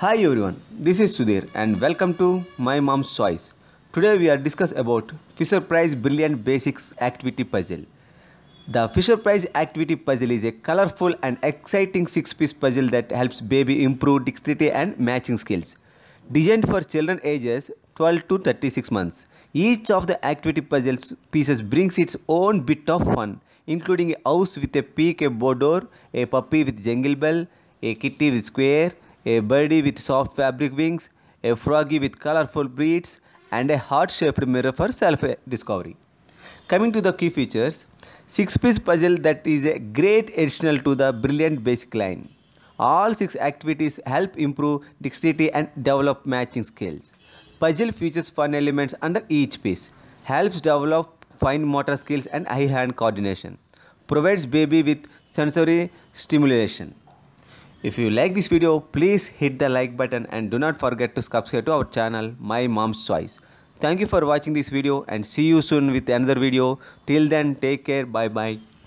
Hi everyone, this is Sudhir and welcome to My Mom's Choice. Today we are discuss about Fisher Price Brilliant Basics Activity Puzzle. The Fisher Price Activity Puzzle is a colorful and exciting six-piece puzzle that helps baby improve dexterity and matching skills. Designed for children ages 12 to 36 months, each of the activity puzzles pieces brings its own bit of fun, including a house with a peak, a bow door, a puppy with jingle bell, a kitty with square, a birdie with soft fabric wings, a froggy with colorful beads, and a heart-shaped mirror for self-discovery. Coming to the key features, six-piece puzzle that is a great additional to the brilliant basic line. All six activities help improve dexterity and develop matching skills. Puzzle features fun elements under each piece, helps develop fine motor skills and eye-hand coordination, provides baby with sensory stimulation. If you like this video, please hit the like button and do not forget to subscribe to our channel My Mom's Choice. Thank you for watching this video and see you soon with another video. Till then, take care. Bye-bye.